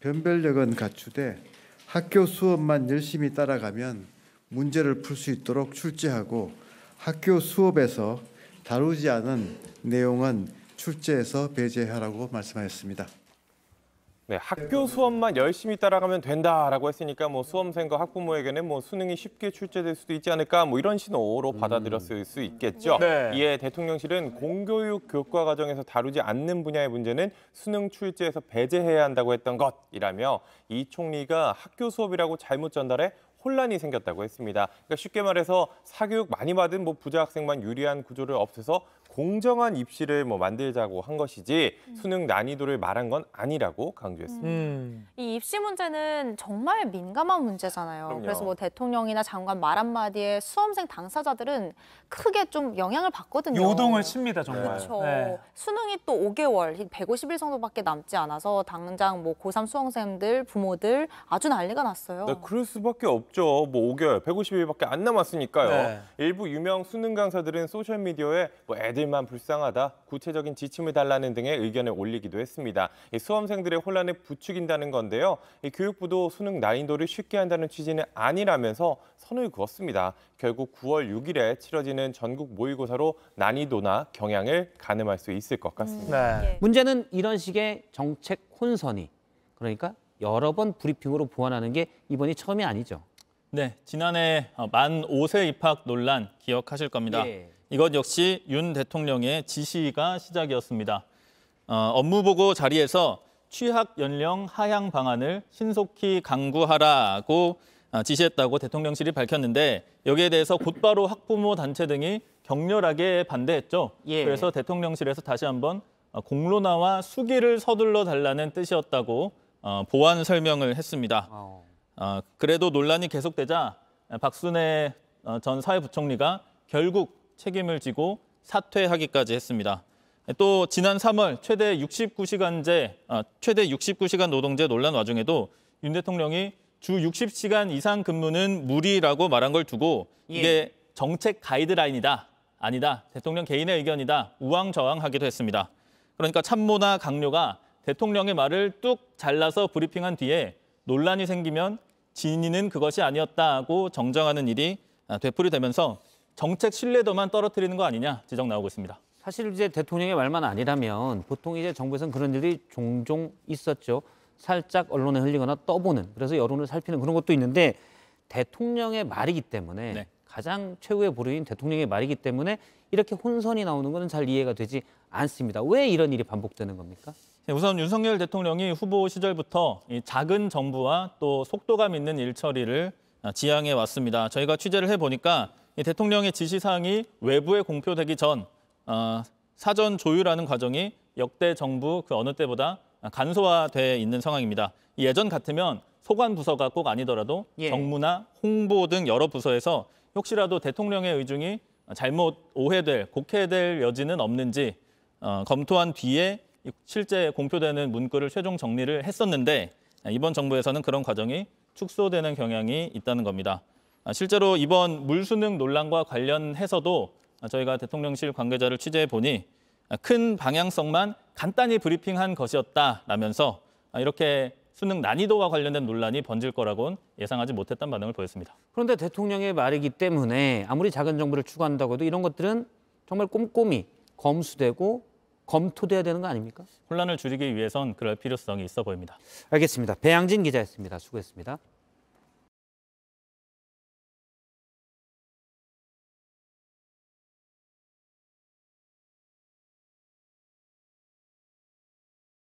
변별력은 갖추되 학교 수업만 열심히 따라가면 문제를 풀 수 있도록 출제하고 학교 수업에서 다루지 않은 내용은 출제해서 배제하라고 말씀하셨습니다. 네, 학교 수업만 열심히 따라가면 된다라고 했으니까 뭐 수험생과 학부모에게는 뭐 수능이 쉽게 출제될 수도 있지 않을까 뭐 이런 신호로 음. 받아들였을 수 있겠죠. 네. 이에 대통령실은 공교육 교과 과정에서 다루지 않는 분야의 문제는 수능 출제에서 배제해야 한다고 했던 것이라며 이 총리가 학교 수업이라고 잘못 전달해 혼란이 생겼다고 했습니다. 그러니까 쉽게 말해서 사교육 많이 받은 뭐 부자 학생만 유리한 구조를 없애서 공정한 입시를 뭐 만들자고 한 것이지 음. 수능 난이도를 말한 건 아니라고 강조했습니다. 음. 이 입시 문제는 정말 민감한 문제잖아요. 그럼요. 그래서 뭐 대통령이나 장관 말 한마디에 수험생 당사자들은 크게 좀 영향을 받거든요. 요동을 칩니다, 정말. 그렇죠. 네. 수능이 또 5개월, 150일 정도밖에 남지 않아서 당장 뭐 고3 수험생들, 부모들 아주 난리가 났어요. 네, 그럴 수밖에 없죠. 뭐 5개월, 150일밖에 안 남았으니까요. 네. 일부 유명 수능 강사들은 소셜미디어에 뭐 애들 부만 불쌍하다, 구체적인 지침을 달라는 등의 의견을 올리기도 했습니다. 수험생들의 혼란을 부추긴다는 건데요. 교육부도 수능 난이도를 쉽게 한다는 취지는 아니라면서 선을 그었습니다. 결국 9월 6일에 치러지는 전국 모의고사로 난이도나 경향을 가늠할 수 있을 것 같습니다. 음. 네. 예. 문제는 이런 식의 정책 혼선이 그러니까 여러 번 브리핑으로 보완하는 게 이번이 처음이 아니죠. 네, 지난해 만 5세 입학 논란 기억하실 겁니다. 예. 이것 역시 윤 대통령의 지시가 시작이었습니다. 어, 업무보고 자리에서 취학 연령 하향 방안을 신속히 강구하라고 어, 지시했다고 대통령실이 밝혔는데 여기에 대해서 곧바로 학부모 단체 등이 격렬하게 반대했죠. 예. 그래서 대통령실에서 다시 한번 어, 공론화와 수기를 서둘러 달라는 뜻이었다고 어, 보완 설명을 했습니다. 아. 그래도 논란이 계속되자 박순애 전 사회부총리가 결국 책임을 지고 사퇴하기까지 했습니다. 또 지난 3월 최대 69시간제, 아, 어, 최대 69시간 노동제 논란 와중에도 윤 대통령이 주 60시간 이상 근무는 무리라고 말한 걸 두고 예. 이게 예. 정책 가이드라인이다, 아니다, 대통령 개인의 의견이다, 우왕좌왕하기도 했습니다. 그러니까 참모나 강요가 대통령의 말을 뚝 잘라서 브리핑한 뒤에 논란이 생기면 진위는 그것이 아니었다고 정정하는 일이 아, 되풀이되면서 정책 신뢰도만 떨어뜨리는 거 아니냐 지적 나오고 있습니다. 사실 이제 대통령의 말만 아니라면 보통 이제 정부에서는 그런 일이 종종 있었죠. 살짝 언론에 흘리거나 떠보는 그래서 여론을 살피는 그런 것도 있는데 대통령의 말이기 때문에 네. 가장 최후의 보루인 대통령의 말이기 때문에 이렇게 혼선이 나오는 것은 잘 이해가 되지 않습니다. 왜 이런 일이 반복되는 겁니까? 예, 우선 윤석열 대통령이 후보 시절부터 이 작은 정부와 또 속도감 있는 일 처리를 아, 지향해 왔습니다. 저희가 취재를 해보니까 이 대통령의 지시사항이 외부에 공표되기 전 어, 사전 조율하는 과정이 역대 정부 그 어느 때보다 간소화돼 있는 상황입니다. 예전 같으면 소관 부서가 꼭 아니더라도 예. 정무나 홍보 등 여러 부서에서 혹시라도 대통령의 의중이 잘못 오해될, 곡해될 여지는 없는지 어, 검토한 뒤에 실제 공표되는 문구를 최종 정리를 했었는데 이번 정부에서는 그런 과정이 축소되는 경향이 있다는 겁니다. 아, 실제로 이번 물수능 논란과 관련해서도 저희가 대통령실 관계자를 취재해 보니 아, 큰 방향성만 간단히 브리핑한 것이었다라면서 아, 이렇게 수능 난이도와 관련된 논란이 번질 거라고는 예상하지 못했던 반응을 보였습니다. 그런데 대통령의 말이기 때문에 아무리 작은 정부를 추구한다고 해도 이런 것들은 정말 꼼꼼히 검수되고 검토돼야 되는 거 아닙니까? 혼란을 줄이기 위해선 그럴 필요성이 있어 보입니다. 알겠습니다. 배양진 기자였습니다. 수고했습니다.